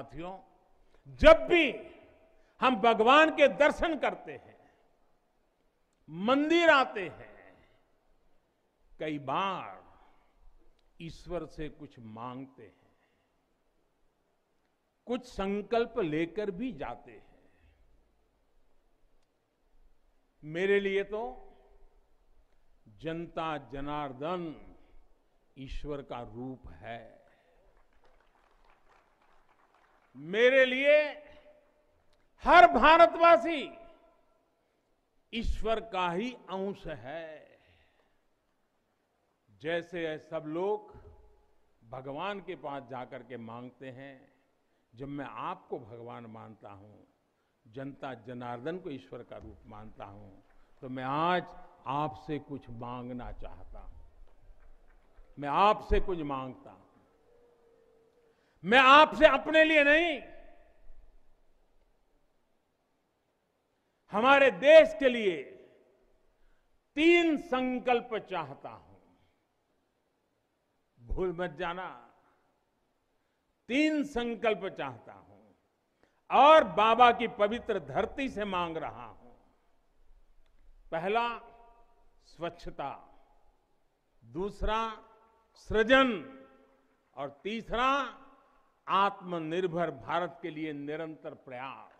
साथियों जब भी हम भगवान के दर्शन करते हैं मंदिर आते हैं कई बार ईश्वर से कुछ मांगते हैं कुछ संकल्प लेकर भी जाते हैं मेरे लिए तो जनता जनार्दन ईश्वर का रूप है मेरे लिए हर भारतवासी ईश्वर का ही अंश है जैसे सब लोग भगवान के पास जाकर के मांगते हैं जब मैं आपको भगवान मानता हूं जनता जनार्दन को ईश्वर का रूप मानता हूं तो मैं आज आपसे कुछ मांगना चाहता हूं मैं आपसे कुछ मांगता हूं मैं आपसे अपने लिए नहीं हमारे देश के लिए तीन संकल्प चाहता हूं भूल मत जाना तीन संकल्प चाहता हूं और बाबा की पवित्र धरती से मांग रहा हूं पहला स्वच्छता दूसरा सृजन और तीसरा आत्मनिर्भर भारत के लिए निरंतर प्रयास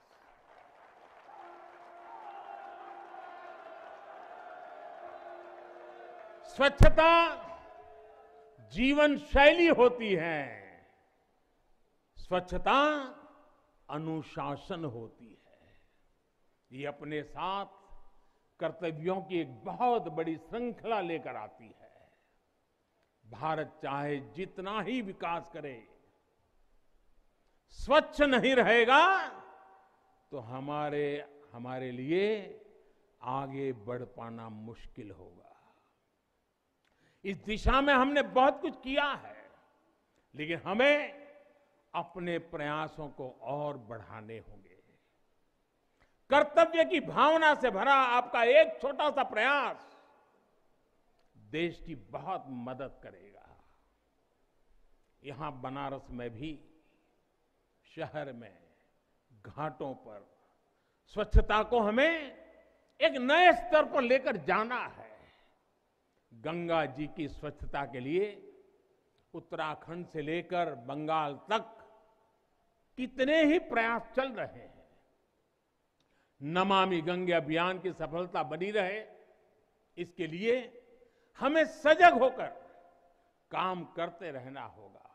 स्वच्छता जीवन शैली होती है स्वच्छता अनुशासन होती है ये अपने साथ कर्तव्यों की एक बहुत बड़ी श्रृंखला लेकर आती है भारत चाहे जितना ही विकास करे स्वच्छ नहीं रहेगा तो हमारे हमारे लिए आगे बढ़ पाना मुश्किल होगा इस दिशा में हमने बहुत कुछ किया है लेकिन हमें अपने प्रयासों को और बढ़ाने होंगे कर्तव्य की भावना से भरा आपका एक छोटा सा प्रयास देश की बहुत मदद करेगा यहां बनारस में भी शहर में घाटों पर स्वच्छता को हमें एक नए स्तर पर लेकर जाना है गंगा जी की स्वच्छता के लिए उत्तराखंड से लेकर बंगाल तक कितने ही प्रयास चल रहे हैं नमामि गंगे अभियान की सफलता बनी रहे इसके लिए हमें सजग होकर काम करते रहना होगा